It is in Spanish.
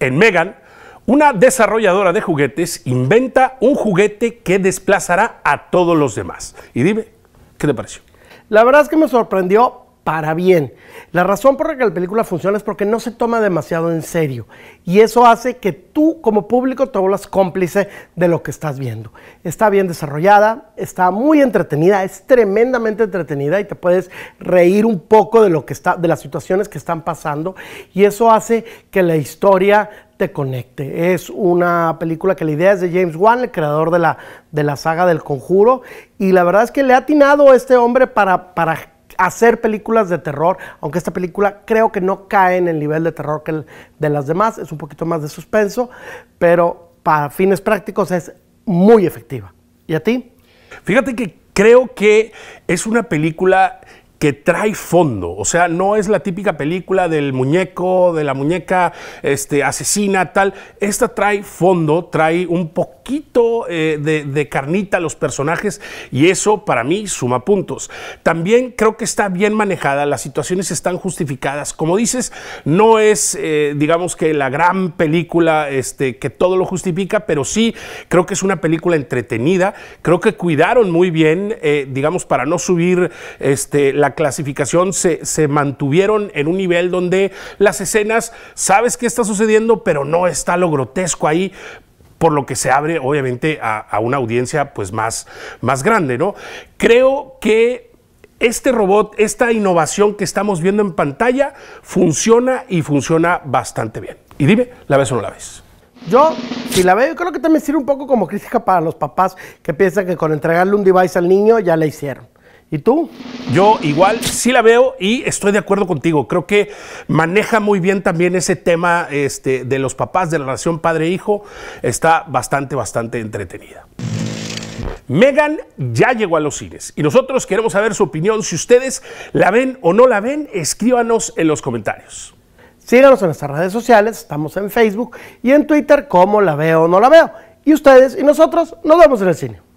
En Megan, una desarrolladora de juguetes inventa un juguete que desplazará a todos los demás. Y dime, ¿qué te pareció? La verdad es que me sorprendió para bien. La razón por la que la película funciona es porque no se toma demasiado en serio y eso hace que tú como público te vuelvas cómplice de lo que estás viendo. Está bien desarrollada, está muy entretenida, es tremendamente entretenida y te puedes reír un poco de lo que está de las situaciones que están pasando y eso hace que la historia te conecte. Es una película que la idea es de James Wan, el creador de la, de la saga del conjuro, y la verdad es que le ha atinado a este hombre para, para hacer películas de terror, aunque esta película creo que no cae en el nivel de terror que de las demás, es un poquito más de suspenso, pero para fines prácticos es muy efectiva. ¿Y a ti? Fíjate que creo que es una película que trae fondo. O sea, no es la típica película del muñeco, de la muñeca este, asesina, tal. Esta trae fondo, trae un poquito eh, de, carnita a los personajes y eso para mí suma puntos. También creo que está bien manejada, las situaciones están justificadas. Como dices, no es, eh, digamos que la gran película este, que todo lo justifica, pero sí creo que es una película entretenida. Creo que cuidaron muy bien, eh, digamos, para no subir este, la clasificación se, mantuvieron en un nivel donde las escenas, sabes qué está sucediendo, pero no está lo grotesco ahí por lo que se abre obviamente a, una audiencia pues más, más grande, ¿no? Creo que este robot, esta innovación que estamos viendo en pantalla, funciona y funciona bastante bien. Y dime, ¿la ves o no la ves? Yo, si la veo, creo que también sirve un poco como crítica para los papás que piensan que con entregarle un device al niño ya la hicieron. ¿Y tú? Yo igual sí la veo y estoy de acuerdo contigo. Creo que maneja muy bien también ese tema este, de los papás, de la relación padre-hijo. Está bastante, bastante entretenida. Megan ya llegó a los cines y nosotros queremos saber su opinión. Si ustedes la ven o no la ven, escríbanos en los comentarios. Síganos en nuestras redes sociales, estamos en Facebook y en Twitter como la veo o no la veo. Y ustedes y nosotros nos vemos en el cine.